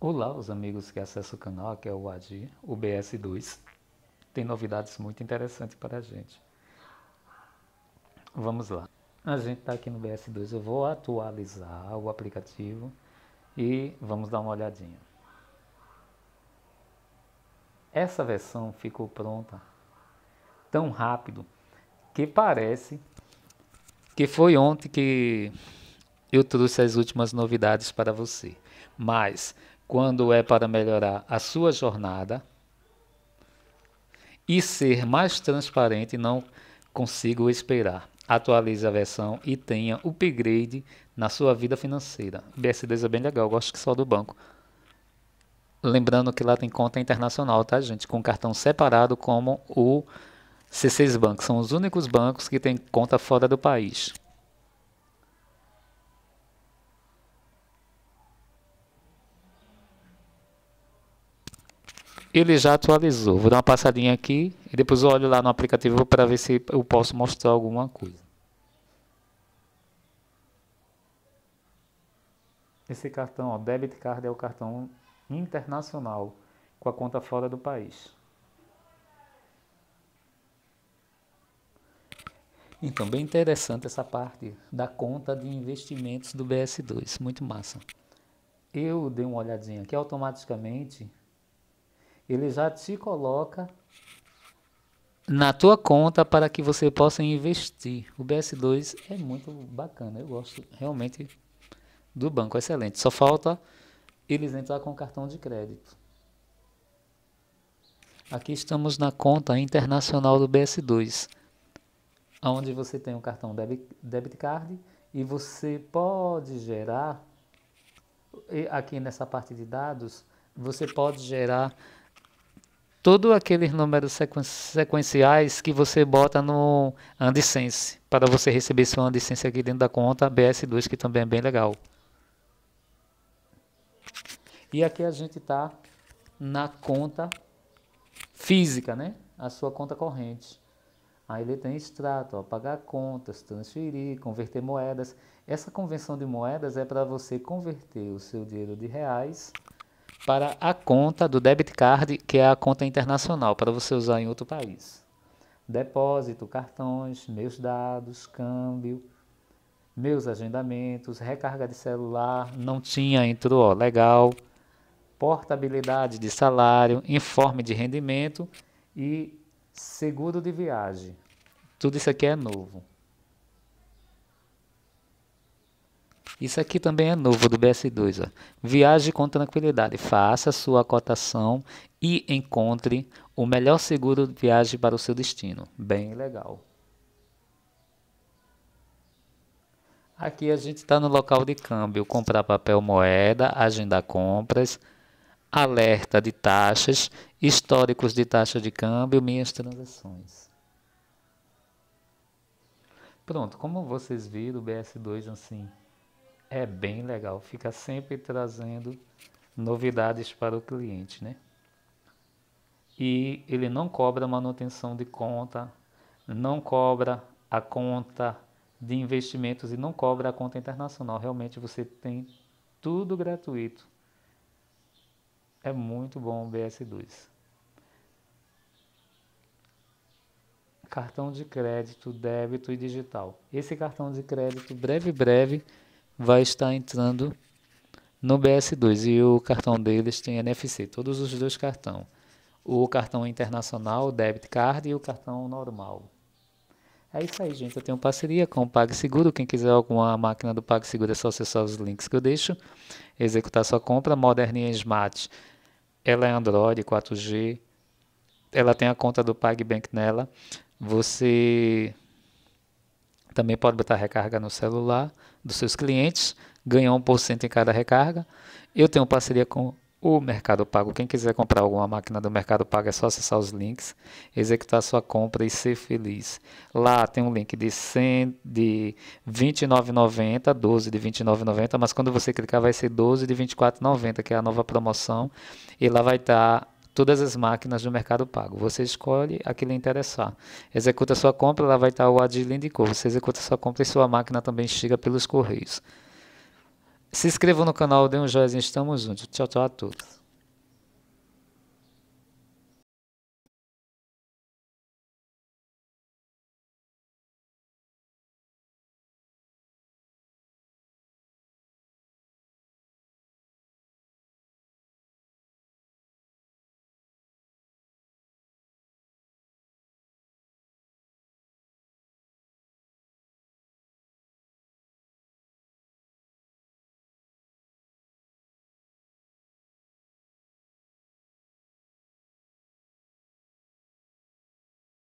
Olá, os amigos que acessam o canal, aqui é o Adi, o BS2. Tem novidades muito interessantes para a gente. Vamos lá. A gente está aqui no BS2, eu vou atualizar o aplicativo e vamos dar uma olhadinha. Essa versão ficou pronta tão rápido que parece que foi ontem que eu trouxe as últimas novidades para você. Mas quando é para melhorar a sua jornada e ser mais transparente, não consigo esperar. Atualize a versão e tenha upgrade na sua vida financeira. BS2 é bem legal, gosto que só do banco. Lembrando que lá tem conta internacional, tá, gente? Com cartão separado como o C6 bancos são os únicos bancos que têm conta fora do país. Ele já atualizou. Vou dar uma passadinha aqui e depois olho lá no aplicativo para ver se eu posso mostrar alguma coisa. Esse cartão, ó, Debit Card, é o cartão internacional com a conta fora do país. Então, bem interessante essa parte da conta de investimentos do BS2, muito massa. Eu dei uma olhadinha aqui, automaticamente ele já te coloca na tua conta para que você possa investir. O BS2 é muito bacana, eu gosto realmente do banco, excelente. Só falta eles entrar com cartão de crédito. Aqui estamos na conta internacional do BS2 onde você tem um cartão debit, debit card e você pode gerar, aqui nessa parte de dados, você pode gerar todos aqueles números sequenciais que você bota no AndSense, para você receber seu AndSense aqui dentro da conta BS2, que também é bem legal. E aqui a gente está na conta física, né? A sua conta corrente. Aí ele tem extrato, ó, pagar contas, transferir, converter moedas. Essa convenção de moedas é para você converter o seu dinheiro de reais para a conta do debit card, que é a conta internacional, para você usar em outro país. Depósito, cartões, meus dados, câmbio, meus agendamentos, recarga de celular, não tinha, entrou, ó, legal. Portabilidade de salário, informe de rendimento e seguro de viagem. Tudo isso aqui é novo. Isso aqui também é novo do BS2. Ó. Viaje com tranquilidade. Faça sua cotação e encontre o melhor seguro de viagem para o seu destino. Bem legal. Aqui a gente está no local de câmbio. Comprar papel moeda, agendar compras alerta de taxas, históricos de taxa de câmbio, minhas transações. Pronto, como vocês viram, o BS2 assim é bem legal, fica sempre trazendo novidades para o cliente, né? E ele não cobra manutenção de conta, não cobra a conta de investimentos e não cobra a conta internacional. Realmente você tem tudo gratuito. É muito bom o BS2. Cartão de crédito, débito e digital. Esse cartão de crédito, breve, breve, vai estar entrando no BS2 e o cartão deles tem NFC, todos os dois cartões. O cartão internacional, o debit card e o cartão normal. É isso aí, gente. Eu tenho parceria com o PagSeguro. Quem quiser alguma máquina do PagSeguro é só acessar os links que eu deixo. Executar sua compra. Moderninha Smart ela é Android 4G, ela tem a conta do PagBank nela. Você também pode botar recarga no celular dos seus clientes, ganhar 1% em cada recarga. Eu tenho parceria com o Mercado Pago. Quem quiser comprar alguma máquina do Mercado Pago é só acessar os links, executar sua compra e ser feliz. Lá tem um link de, de 29,90, 12 de 29,90, mas quando você clicar vai ser 12 de 24,90, que é a nova promoção. E lá vai estar tá todas as máquinas do Mercado Pago. Você escolhe a que lhe interessar. Executa sua compra, lá vai estar tá o ad de cor. Você executa sua compra e sua máquina também chega pelos correios. Se inscreva no canal, dê um joinha, estamos juntos. Tchau, tchau a todos.